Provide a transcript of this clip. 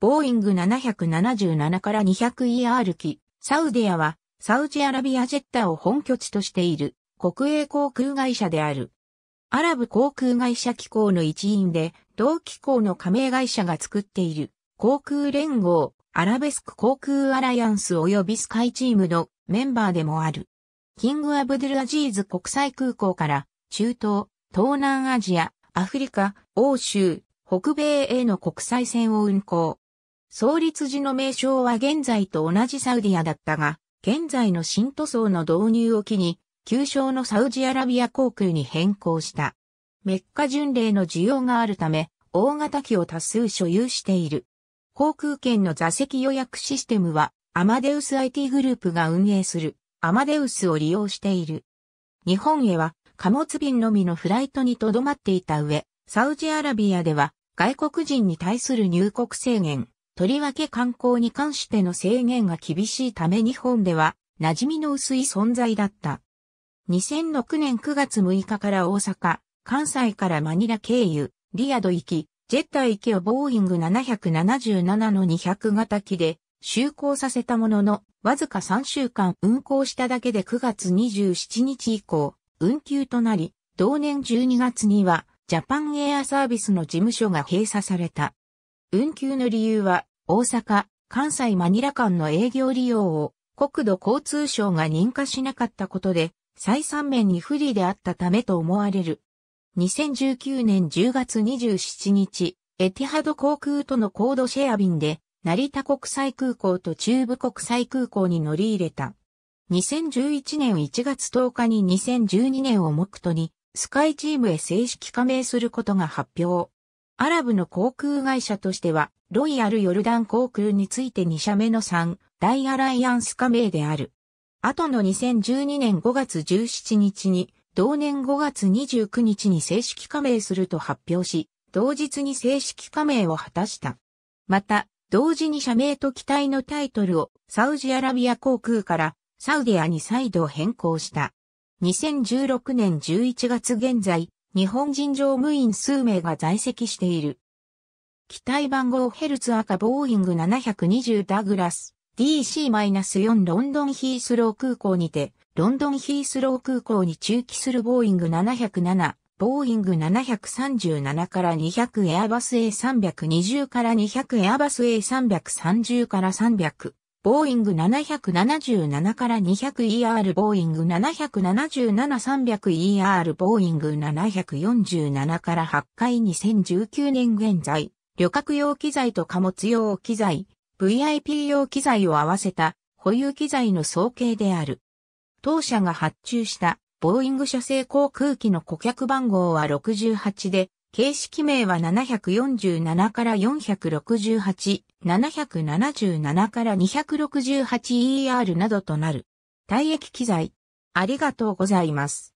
ボーイング777から 200ER 機、サウディアは、サウジアラビアジェッタを本拠地としている、国営航空会社である。アラブ航空会社機構の一員で、同機構の加盟会社が作っている、航空連合、アラベスク航空アライアンス及びスカイチームのメンバーでもある。キング・アブドゥル・アジーズ国際空港から中東、東南アジア、アフリカ、欧州、北米への国際線を運航。創立時の名称は現在と同じサウディアだったが、現在の新塗装の導入を機に、旧称のサウジアラビア航空に変更した。メッカ巡礼の需要があるため、大型機を多数所有している。航空券の座席予約システムは、アマデウス IT グループが運営する、アマデウスを利用している。日本へは、貨物便のみのフライトにとどまっていた上、サウジアラビアでは、外国人に対する入国制限、とりわけ観光に関しての制限が厳しいため日本では馴染みの薄い存在だった。2006年9月6日から大阪、関西からマニラ経由、リアド行き、ジェッタ行きをボーイング777の200型機で就航させたものの、わずか3週間運航しただけで9月27日以降、運休となり、同年12月には、ジャパンエアサービスの事務所が閉鎖された。運休の理由は、大阪、関西マニラ間の営業利用を国土交通省が認可しなかったことで、採算面に不利であったためと思われる。2019年10月27日、エティハド航空とのコードシェア便で、成田国際空港と中部国際空港に乗り入れた。2011年1月10日に2012年を目途に、スカイチームへ正式加盟することが発表。アラブの航空会社としては、ロイヤルヨルダン航空について2社目の3、大アライアンス加盟である。後の2012年5月17日に、同年5月29日に正式加盟すると発表し、同日に正式加盟を果たした。また、同時に社名と機体のタイトルをサウジアラビア航空からサウディアに再度変更した。2016年11月現在、日本人乗務員数名が在籍している。機体番号ヘルツ赤ボーイング720ダグラス DC-4 ロンドンヒースロー空港にて、ロンドンヒースロー空港に駐機するボーイング707、ボーイング737から200エアバス A320 から200エアバス A330 から300。ボーイング777から 200ER ボーイング 777-300ER ボーイング747から8回2019年現在旅客用機材と貨物用機材、VIP 用機材を合わせた保有機材の総計である。当社が発注したボーイング社製航空機の顧客番号は68で、形式名は747から468、777から 268ER などとなる。退役機材。ありがとうございます。